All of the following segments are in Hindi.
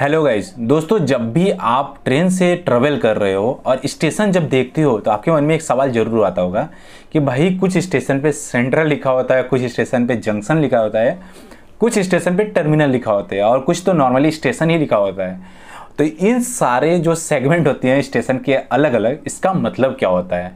हेलो गाइज दोस्तों जब भी आप ट्रेन से ट्रेवल कर रहे हो और स्टेशन जब देखते हो तो आपके मन में एक सवाल ज़रूर आता होगा कि भाई कुछ स्टेशन पे सेंट्रल लिखा होता है कुछ स्टेशन पे जंक्शन लिखा होता है कुछ स्टेशन पे टर्मिनल लिखा होता है और कुछ तो नॉर्मली स्टेशन ही लिखा होता है तो इन सारे जो सेगमेंट होते हैं स्टेशन के अलग अलग इसका मतलब क्या होता है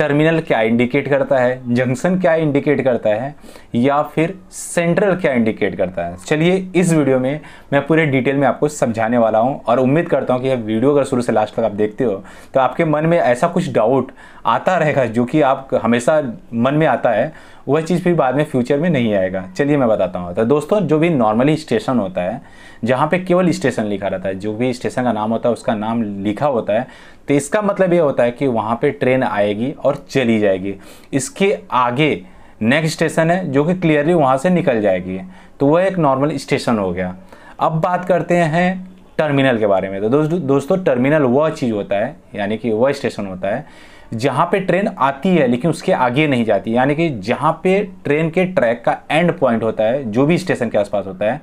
टर्मिनल क्या इंडिकेट करता है जंक्शन क्या इंडिकेट करता है या फिर सेंट्रल क्या इंडिकेट करता है चलिए इस वीडियो में मैं पूरे डिटेल में आपको समझाने वाला हूँ और उम्मीद करता हूँ कि यह वीडियो अगर शुरू से लास्ट तक आप देखते हो तो आपके मन में ऐसा कुछ डाउट आता रहेगा जो कि आप हमेशा मन में आता है वह चीज़ फिर बाद में फ्यूचर में नहीं आएगा चलिए मैं बताता हूँ तो दोस्तों जो भी नॉर्मली स्टेशन होता है जहाँ पे केवल स्टेशन लिखा रहता है जो भी स्टेशन का नाम होता है उसका नाम लिखा होता है तो इसका मतलब ये होता है कि वहाँ पर ट्रेन आएगी और चली जाएगी इसके आगे नेक्स्ट स्टेशन है जो कि क्लियरली वहाँ से निकल जाएगी तो वह एक नॉर्मल स्टेशन हो गया अब बात करते हैं टर्मिनल के बारे में तो दोस्तों दोस्तों टर्मिनल वह चीज़ होता है यानी कि वह स्टेशन होता है जहाँ पे ट्रेन आती है लेकिन उसके आगे नहीं जाती यानी कि जहाँ पे ट्रेन के ट्रैक का एंड पॉइंट होता है जो भी स्टेशन के आसपास होता है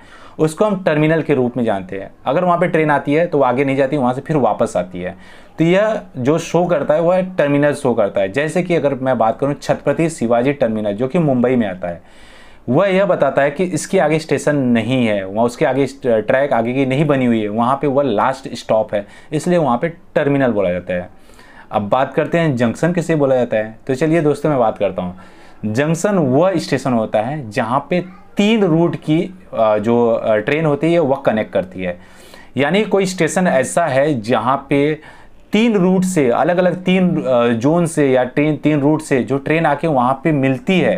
उसको हम टर्मिनल के रूप में जानते हैं अगर वहाँ पे ट्रेन आती है तो वो आगे नहीं जाती वहाँ से फिर वापस आती है तो यह जो शो करता है वह टर्मिनल शो करता है जैसे कि अगर मैं बात करूँ छत्रपति शिवाजी टर्मिनल जो कि मुंबई में आता है वह यह बताता है कि इसके आगे स्टेशन नहीं है वहाँ उसके आगे ट्रैक आगे की नहीं बनी हुई है वहाँ पे वह लास्ट स्टॉप है इसलिए वहाँ पे टर्मिनल बोला जाता है अब बात करते हैं जंक्शन किसे बोला जाता है तो चलिए दोस्तों मैं बात करता हूँ जंक्शन वह स्टेशन होता है जहाँ पे तीन रूट की जो ट्रेन होती है वह कनेक्ट करती है यानी कोई स्टेशन ऐसा है जहाँ पे तीन रूट से अलग अलग तीन जोन से या ट्रेन तीन रूट से जो ट्रेन आके वहाँ पे मिलती है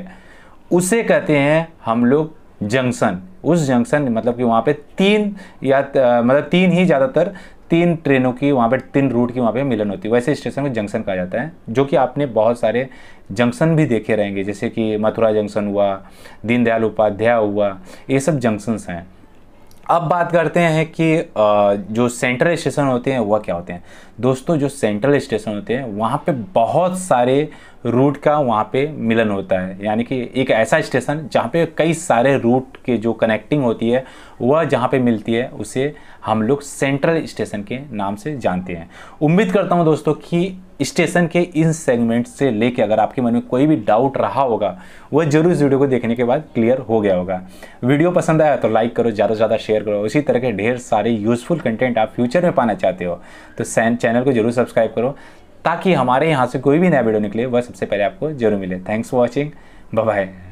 उसे कहते हैं हम लोग जंक्शन उस जंक्शन मतलब कि वहाँ पे तीन या मतलब तीन ही ज़्यादातर तीन ट्रेनों की वहाँ पे तीन रूट की वहाँ पे मिलन होती है वैसे स्टेशन को जंक्शन कहा जाता है जो कि आपने बहुत सारे जंक्शन भी देखे रहेंगे जैसे कि मथुरा जंक्शन हुआ दीनदयाल उपाध्याय हुआ ये सब जंक्शंस हैं अब बात करते हैं कि जो सेंट्रल स्टेशन होते हैं वह क्या होते हैं दोस्तों जो सेंट्रल स्टेशन होते हैं वहाँ पे बहुत सारे रूट का वहाँ पे मिलन होता है यानी कि एक ऐसा स्टेशन जहाँ पे कई सारे रूट के जो कनेक्टिंग होती है वह जहाँ पे मिलती है उसे हम लोग सेंट्रल स्टेशन के नाम से जानते हैं उम्मीद करता हूँ दोस्तों कि स्टेशन के इन सेगमेंट से लेके अगर आपके मन में कोई भी डाउट रहा होगा वह जरूर इस वीडियो को देखने के बाद क्लियर हो गया होगा वीडियो पसंद आया तो लाइक करो ज़्यादा से ज़्यादा शेयर करो इसी तरह के ढेर सारे यूज़फुल कंटेंट आप फ्यूचर में पाना चाहते हो तो चैनल को जरूर सब्सक्राइब करो ताकि हमारे यहाँ से कोई भी नया वीडियो निकले वह सबसे पहले आपको जरूर मिले थैंक्स फॉर वॉचिंग बाय